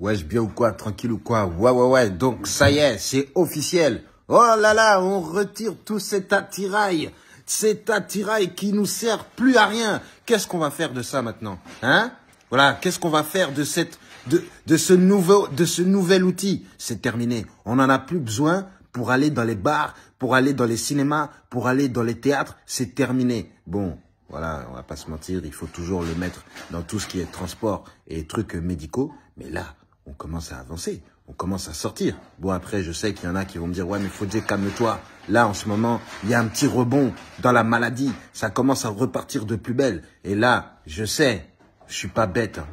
Wesh, bien ou quoi Tranquille ou quoi Ouais, ouais, ouais. Donc, ça y est, c'est officiel. Oh là là, on retire tout cet attirail. Cet attirail qui nous sert plus à rien. Qu'est-ce qu'on va faire de ça maintenant Hein Voilà, qu'est-ce qu'on va faire de cette... de, ce nouveau, de ce nouvel outil, c'est terminé. On n'en a plus besoin pour aller dans les bars, pour aller dans les cinémas, pour aller dans les théâtres, c'est terminé. Bon, voilà, on va pas se mentir, il faut toujours le mettre dans tout ce qui est transport et trucs médicaux, mais là, on commence à avancer, on commence à sortir. Bon, après, je sais qu'il y en a qui vont me dire, ouais, mais Fodjé, calme-toi. Là, en ce moment, il y a un petit rebond dans la maladie. Ça commence à repartir de plus belle. Et là, je sais, je suis pas bête. Hein.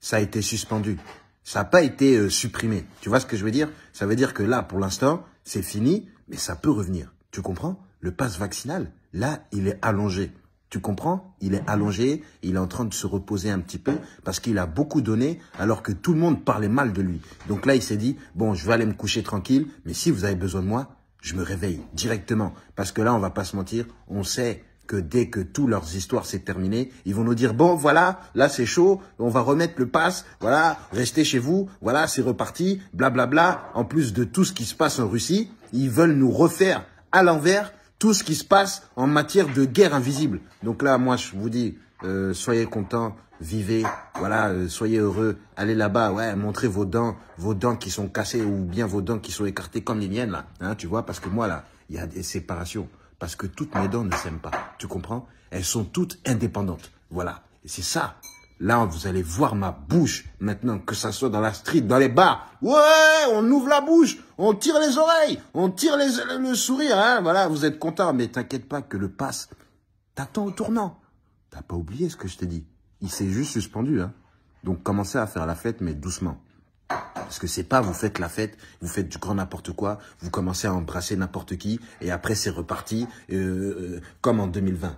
Ça a été suspendu. Ça n'a pas été euh, supprimé. Tu vois ce que je veux dire Ça veut dire que là, pour l'instant, c'est fini, mais ça peut revenir. Tu comprends Le passe vaccinal, là, il est allongé. Tu comprends Il est allongé, il est en train de se reposer un petit peu parce qu'il a beaucoup donné alors que tout le monde parlait mal de lui. Donc là, il s'est dit, bon, je vais aller me coucher tranquille, mais si vous avez besoin de moi, je me réveille directement. Parce que là, on va pas se mentir, on sait que dès que toutes leurs histoires s'est terminées, ils vont nous dire, bon, voilà, là, c'est chaud, on va remettre le pass, voilà, restez chez vous, voilà, c'est reparti, blablabla. Bla, bla. En plus de tout ce qui se passe en Russie, ils veulent nous refaire à l'envers tout ce qui se passe en matière de guerre invisible. Donc là, moi, je vous dis, euh, soyez contents, vivez, voilà, euh, soyez heureux, allez là-bas, ouais, montrez vos dents, vos dents qui sont cassées ou bien vos dents qui sont écartées comme les miennes là, hein, tu vois, parce que moi là, il y a des séparations, parce que toutes mes dents ne s'aiment pas, tu comprends Elles sont toutes indépendantes, voilà, et c'est ça Là, vous allez voir ma bouche maintenant, que ça soit dans la street, dans les bars. Ouais, on ouvre la bouche, on tire les oreilles, on tire les, le, sourire. Hein, voilà, vous êtes content, mais t'inquiète pas que le passe t'attend au tournant. T'as pas oublié ce que je t'ai dit. Il s'est juste suspendu. Hein. Donc commencez à faire la fête, mais doucement. Parce que c'est pas vous faites la fête, vous faites du grand n'importe quoi, vous commencez à embrasser n'importe qui, et après c'est reparti euh, euh, comme en 2020.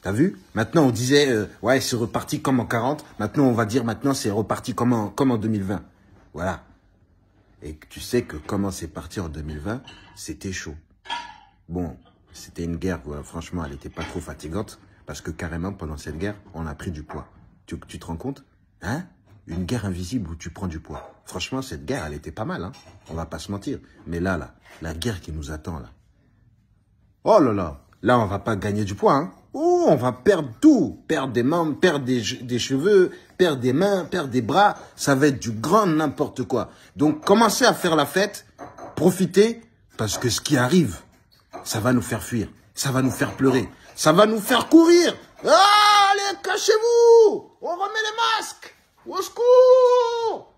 T'as vu Maintenant, on disait, euh, ouais, c'est reparti comme en 40. Maintenant, on va dire, maintenant, c'est reparti comme en, comme en 2020. Voilà. Et tu sais que comment c'est parti en 2020, c'était chaud. Bon, c'était une guerre, où, franchement, elle n'était pas trop fatigante. Parce que carrément, pendant cette guerre, on a pris du poids. Tu, tu te rends compte Hein Une guerre invisible où tu prends du poids. Franchement, cette guerre, elle était pas mal. Hein on va pas se mentir. Mais là, là, la guerre qui nous attend, là. Oh là là Là, on va pas gagner du poids, hein on va perdre tout. Perdre des membres, perdre des, cheveux, perdre des mains, perdre des bras. Ça va être du grand n'importe quoi. Donc commencez à faire la fête, profitez, parce que ce qui arrive, ça va nous faire fuir, ça va nous faire pleurer, ça va nous faire courir. Ah, allez, cachez-vous On remet les masques Au secours